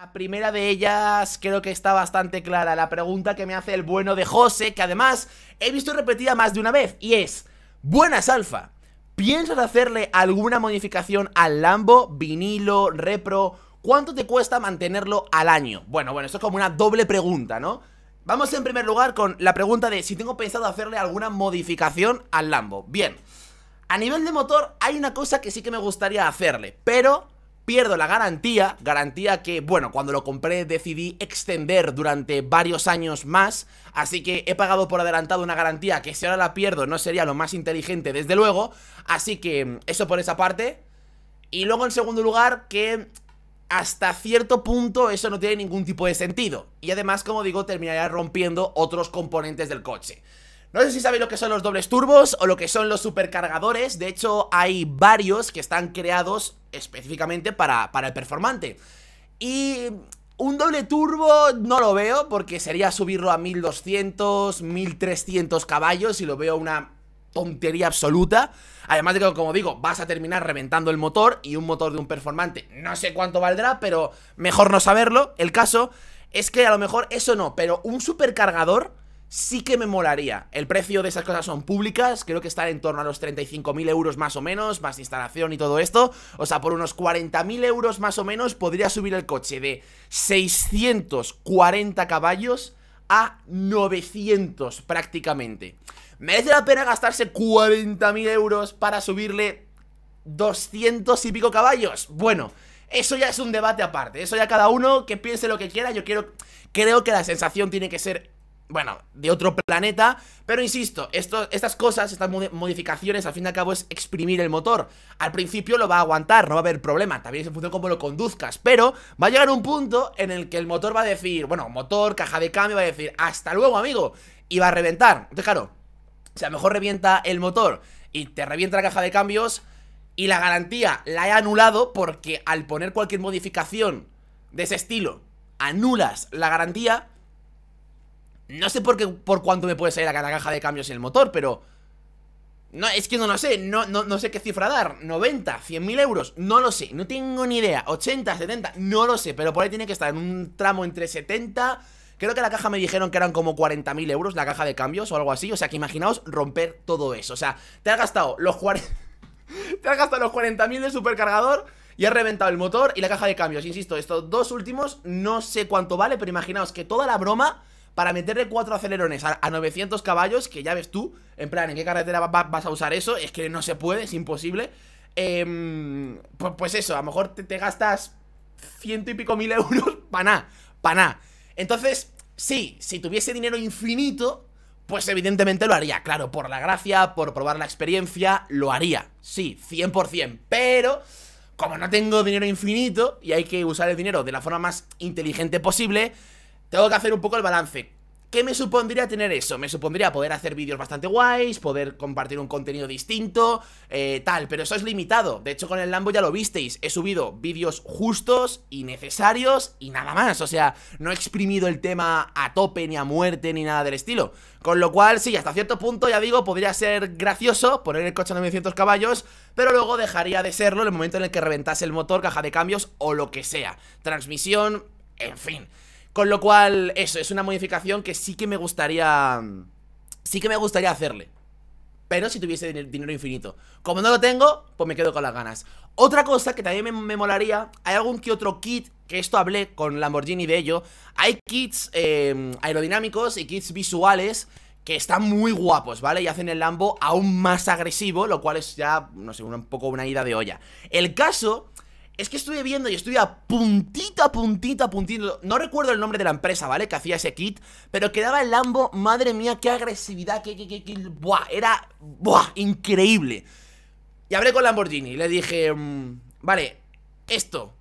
La primera de ellas creo que está bastante clara, la pregunta que me hace el bueno de José, que además he visto repetida más de una vez, y es, buenas alfa, ¿piensas hacerle alguna modificación al Lambo, vinilo, repro? ¿Cuánto te cuesta mantenerlo al año? Bueno, bueno, esto es como una doble pregunta, ¿no? Vamos en primer lugar con la pregunta de si tengo pensado hacerle alguna modificación al Lambo. Bien, a nivel de motor hay una cosa que sí que me gustaría hacerle, pero pierdo la garantía, garantía que, bueno, cuando lo compré decidí extender durante varios años más, así que he pagado por adelantado una garantía que si ahora la pierdo no sería lo más inteligente, desde luego, así que mm, eso por esa parte. Y luego en segundo lugar, que hasta cierto punto eso no tiene ningún tipo de sentido, y además, como digo, terminaría rompiendo otros componentes del coche. No sé si sabéis lo que son los dobles turbos o lo que son los supercargadores. De hecho, hay varios que están creados específicamente para, para el performante. Y un doble turbo no lo veo porque sería subirlo a 1200, 1300 caballos y lo veo una tontería absoluta. Además de que, como digo, vas a terminar reventando el motor y un motor de un performante no sé cuánto valdrá, pero mejor no saberlo. El caso es que a lo mejor eso no, pero un supercargador sí que me molaría. El precio de esas cosas son públicas, creo que están en torno a los 35.000 euros más o menos, más instalación y todo esto. O sea, por unos 40.000 euros más o menos podría subir el coche de 640 caballos a 900 prácticamente. ¿Merece la pena gastarse 40.000 euros para subirle 200 y pico caballos? Bueno... Eso ya es un debate aparte, eso ya cada uno que piense lo que quiera, yo creo que la sensación tiene que ser bueno, de otro planeta. Pero insisto, estas cosas, estas modificaciones, al fin y al cabo es exprimir el motor. Al principio lo va a aguantar, no va a haber problema. También es en función cómo lo conduzcas. Pero va a llegar un punto en el que el motor va a decir, bueno, motor, caja de cambio, va a decir, hasta luego, amigo. Y va a reventar. Entonces, claro, si a lo mejor revienta el motor y te revienta la caja de cambios y la garantía la he anulado porque al poner cualquier modificación de ese estilo anulas la garantía, no sé por, qué, por cuánto me puede salir la caja de cambios en el motor, pero... No, es que no lo sé, no, no, no sé qué cifra dar 90, 100.000 euros, no lo sé No tengo ni idea, 80, 70, no lo sé Pero por ahí tiene que estar en un tramo entre 70 Creo que la caja me dijeron que eran como 40.000 euros la caja de cambios o algo así O sea que imaginaos romper todo eso O sea, te has gastado los 40... te has gastado los 40.000 de supercargador y has reventado el motor y la caja de cambios Insisto, estos dos últimos no sé cuánto vale Pero imaginaos que toda la broma para meterle cuatro acelerones a, 900 caballos, que ya ves tú, en plan, ¿en qué carretera vas a usar eso? Es que no se puede, es imposible. Em, pues, eso, a lo mejor te, te, gastas ciento y pico mil euros para nada, para nada. Entonces, sí, si tuviese dinero infinito, pues evidentemente lo haría. Claro, por la gracia, por probar la experiencia, lo haría. Sí, 100%. Pero, como no tengo dinero infinito y hay que usar el dinero de la forma más inteligente posible, tengo que hacer un poco el balance. ¿Qué me supondría tener eso? Me supondría poder hacer vídeos bastante guays, poder compartir un contenido distinto, eh, tal, pero eso es limitado. De hecho, con el Lambo ya lo visteis, he subido vídeos justos y necesarios y nada más. O sea, no he exprimido el tema a tope, ni a muerte, ni nada del estilo. Con lo cual, sí, hasta cierto punto, ya digo, podría ser gracioso poner el coche a 900 caballos, pero luego dejaría de serlo en el momento en el que reventase el motor, caja de cambios o lo que sea. Transmisión, en fin. Con lo cual, eso, es una modificación que sí que me gustaría... Sí que me gustaría hacerle. Pero si tuviese dinero infinito. Como no lo tengo, pues me quedo con las ganas. Otra cosa que también me, molaría, hay algún que otro kit, que esto hablé con Lamborghini de ello. Hay kits eh, aerodinámicos y kits visuales que están muy guapos, ¿vale? Y hacen el Lambo aún más agresivo, lo cual es ya, no sé, un poco una ida de olla. El caso es que estuve viendo y estuve a puntito, a puntito, a puntito. No recuerdo el nombre de la empresa, ¿vale? Que hacía ese kit. Pero quedaba el Lambo. Madre mía, qué agresividad. Qué, qué, qué, Buah, era. Buah, increíble. Y hablé con Lamborghini. Y le dije. Mm, vale, esto.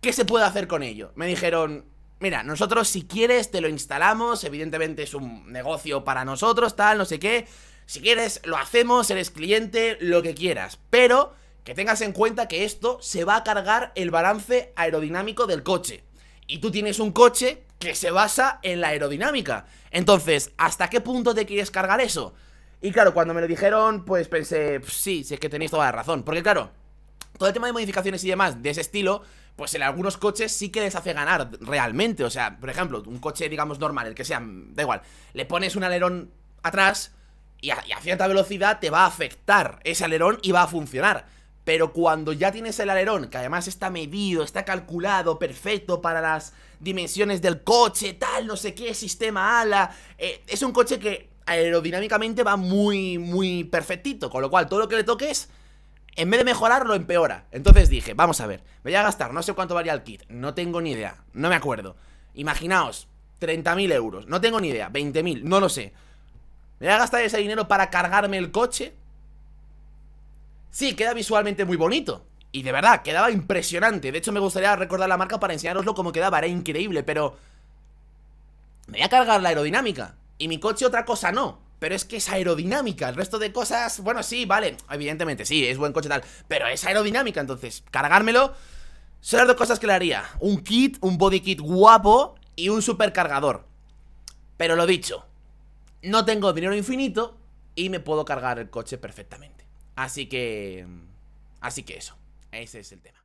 ¿Qué se puede hacer con ello? Me dijeron. Mira, nosotros si quieres te lo instalamos. Evidentemente es un negocio para nosotros, tal, no sé qué. Si quieres, lo hacemos, eres cliente, lo que quieras. Pero que tengas en cuenta que esto se va a cargar el balance aerodinámico del coche. Y tú tienes un coche que se basa en la aerodinámica. Entonces, ¿hasta qué punto te quieres cargar eso? Y claro, cuando me lo dijeron, pues pensé, sí, si es que tenéis toda la razón. Porque claro, todo el tema de modificaciones y demás de ese estilo, pues en algunos coches sí que les hace ganar realmente. O sea, por ejemplo, un coche, digamos, normal, el que sea, da igual, le pones un alerón atrás y a, y a cierta velocidad te va a afectar ese alerón y va a funcionar. Pero cuando ya tienes el alerón, que además está medido, está calculado, perfecto para las dimensiones del coche, tal, no sé qué, sistema ala, eh, es un coche que aerodinámicamente va muy, muy perfectito, con lo cual todo lo que le toques en vez de mejorar, lo empeora. Entonces dije, vamos a ver, me voy a gastar, no sé cuánto valía el kit, no tengo ni idea, no me acuerdo. Imaginaos, 30.000 euros, no tengo ni idea, 20.000, no lo sé. Me voy a gastar ese dinero para cargarme el coche Sí, queda visualmente muy bonito. Y de verdad, quedaba impresionante. De hecho, me gustaría recordar la marca para lo cómo quedaba. Era increíble, pero... Me voy a cargar la aerodinámica. Y mi coche otra cosa no. Pero es que es aerodinámica. El resto de cosas, bueno, sí, vale. Evidentemente, sí, es buen coche tal. Pero es aerodinámica, entonces, cargármelo... Son las dos cosas que le haría. Un kit, un body kit guapo y un supercargador. Pero lo dicho, no tengo dinero infinito y me puedo cargar el coche perfectamente. Así que... Mm, así que eso. Ese es el tema.